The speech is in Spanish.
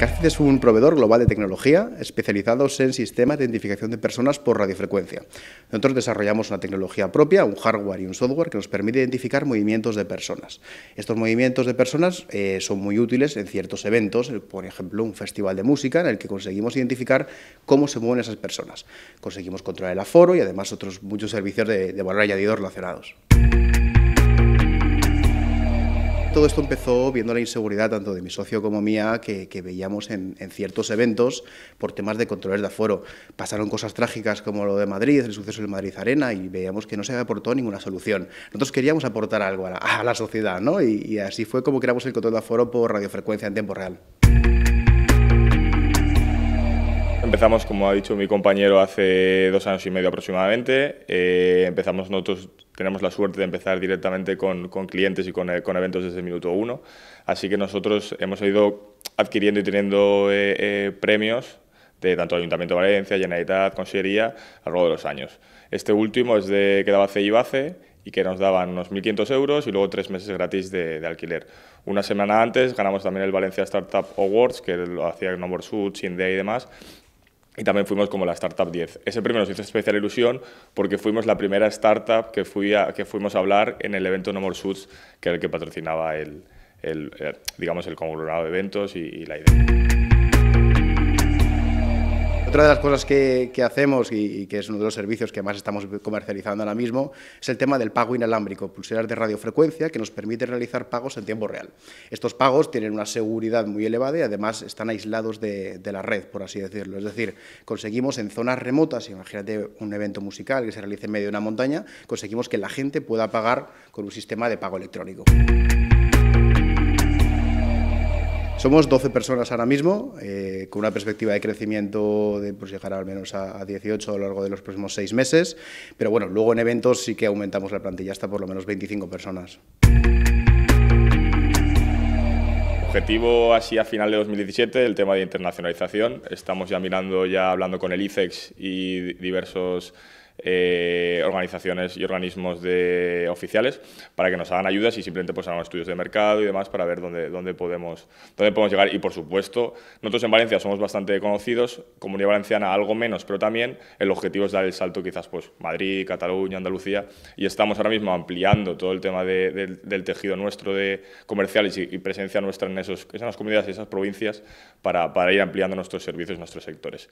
Arcácid es un proveedor global de tecnología especializados en sistemas de identificación de personas por radiofrecuencia. Nosotros desarrollamos una tecnología propia, un hardware y un software que nos permite identificar movimientos de personas. Estos movimientos de personas eh, son muy útiles en ciertos eventos, por ejemplo, un festival de música en el que conseguimos identificar cómo se mueven esas personas. Conseguimos controlar el aforo y además otros muchos servicios de, de valor añadido relacionados todo esto empezó viendo la inseguridad tanto de mi socio como mía que, veíamos en, ciertos eventos por temas de controles de aforo. Pasaron cosas trágicas como lo de Madrid, el suceso de Madrid Arena, y veíamos que no se aportó ninguna solución. Nosotros queríamos aportar algo a la, sociedad, ¿no? Y, y así fue como creamos el control de aforo por radiofrecuencia en tiempo real empezamos, como ha dicho mi compañero, hace dos años y medio aproximadamente. Eh, empezamos nosotros, tenemos la suerte de empezar directamente con, clientes y con, eh, con, eventos desde el minuto uno. Así que nosotros hemos ido adquiriendo y teniendo eh, premios de tanto Ayuntamiento de Valencia, Generalitat, Consellería, a lo largo de los años. Este último es de que daba CIBACE y que nos daban unos 1.500 euros y luego tres meses gratis de, alquiler. Una semana antes ganamos también el Valencia Startup Awards, que lo hacía More Suits, Cindia y demás, y también fuimos como la Startup 10. Ese premio nos hizo especial ilusión porque fuimos la primera startup que, fui que fuimos a hablar en el evento No More Suits, que era el que patrocinaba el, eh, digamos, el conglomerado de eventos y la idea. Otra de las cosas que, hacemos y, que es uno de los servicios que más estamos comercializando ahora mismo es el tema del pago inalámbrico, pulseras de radiofrecuencia que nos permite realizar pagos en tiempo real. Estos pagos tienen una seguridad muy elevada y además están aislados de, de la red, por así decirlo. Es decir, conseguimos en zonas remotas, imagínate un evento musical que se realice en medio de una montaña, conseguimos que la gente pueda pagar con un sistema de pago electrónico. Somos 12 personas ahora mismo, eh, con una perspectiva de crecimiento de pues, llegar al menos a, a, 18 a lo largo de los próximos seis meses, pero bueno, luego en eventos sí que aumentamos la plantilla hasta por lo menos 25 personas. Objetivo así a final de 2017, el tema de internacionalización. Estamos ya mirando, ya hablando con el ICEX y diversos eh, organizaciones y organismos de oficiales para que nos hagan ayudas y simplemente pues hagan estudios de mercado y demás para ver dónde, dónde, podemos, dónde podemos llegar. Y por supuesto, nosotros en Valencia somos bastante conocidos, Comunidad Valenciana algo menos, pero también el objetivo es dar el salto quizás pues Madrid, Cataluña, Andalucía y estamos ahora mismo ampliando todo el tema del tejido nuestro de comerciales y, presencia nuestra en, esas comunidades y esas provincias para, para ir ampliando nuestros servicios, nuestros sectores.